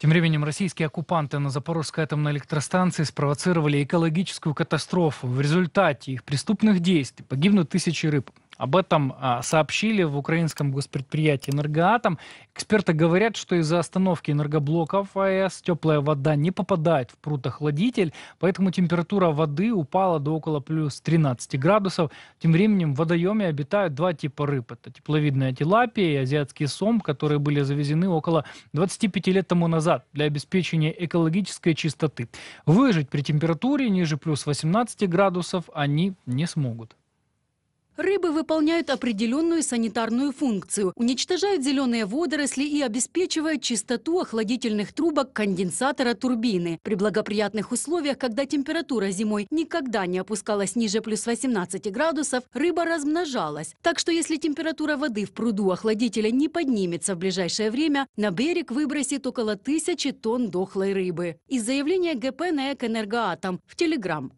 Тем временем российские оккупанты на Запорожской атомной электростанции спровоцировали экологическую катастрофу. В результате их преступных действий погибнут тысячи рыб. Об этом а, сообщили в украинском госпредприятии «Энергоатом». Эксперты говорят, что из-за остановки энергоблоков АЭС теплая вода не попадает в прутохладитель, поэтому температура воды упала до около плюс 13 градусов. Тем временем в водоеме обитают два типа рыб. Это тепловидная тилапия и азиатский сом, которые были завезены около 25 лет тому назад для обеспечения экологической чистоты. Выжить при температуре ниже плюс 18 градусов они не смогут. Рыбы выполняют определенную санитарную функцию, уничтожают зеленые водоросли и обеспечивают чистоту охладительных трубок конденсатора турбины. При благоприятных условиях, когда температура зимой никогда не опускалась ниже плюс 18 градусов, рыба размножалась. Так что если температура воды в пруду охладителя не поднимется в ближайшее время, на берег выбросит около тысячи тонн дохлой рыбы. Из заявления ГП на Экэнергоатом в Телеграм.